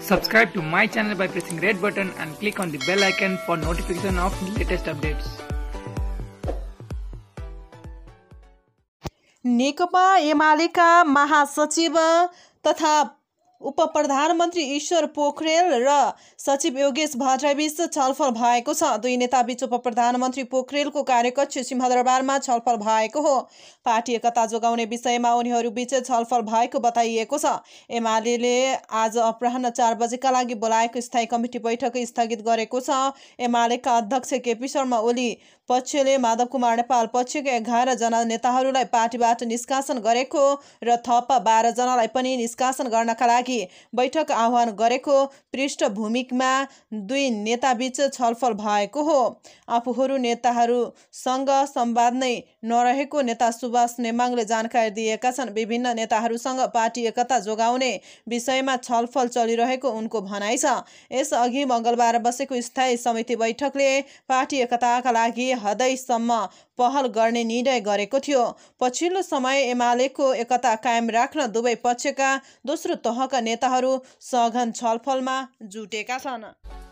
Subscribe to my channel by pressing red button and click on the bell icon for notification of latest updates. नेकपा एमालेका महासचिव तथा उप प्रधानमन्त्री ईश्वर पोखरेल र सचिव योगेश भट्टराईबीच छलफल भएको छ दुई नेताबीच उप प्रधानमन्त्री पोखरेलको कार्यकक्ष सिंहदरबारमा छलफल भएको हो पार्टी एकता जोगाउने विषयमा उनीहरूबीच छलफल भएको बताइएको छ एमाले आज अपराह चार बजेका लागि बोलाएको स्थायी कमिटी बैठक स्थगित गरेको छ एमालेका अध्यक्ष केपी शर्मा ओली पक्षले माधव कुमार नेपाल पक्षका एघारजना नेताहरूलाई पार्टीबाट निष्कासन गरेको र थप बाह्रजनालाई पनि निष्कासन गर्नका लागि लागि बैठक आह्वान गरेको पृष्ठभूमिमा दुई नेताबीच छलफल भएको हो आफूहरू नेताहरूसँग संवाद नै नरहेको नेता सुभाष नेमाङले जानकारी दिएका छन् विभिन्न नेताहरूसँग पार्टी एकता जोगाउने विषयमा छलफल चलिरहेको उनको भनाइ छ यसअघि मङ्गलबार बसेको स्थायी समिति बैठकले पार्टी एकताका लागि हदैसम्म पहल गर्ने निर्णय गरेको थियो पछिल्लो समय एमालेको एकता कायम राख्न दुवै पक्षका दोस्रो तहका नेताहरू सघन छलफलमा जुटेका छन्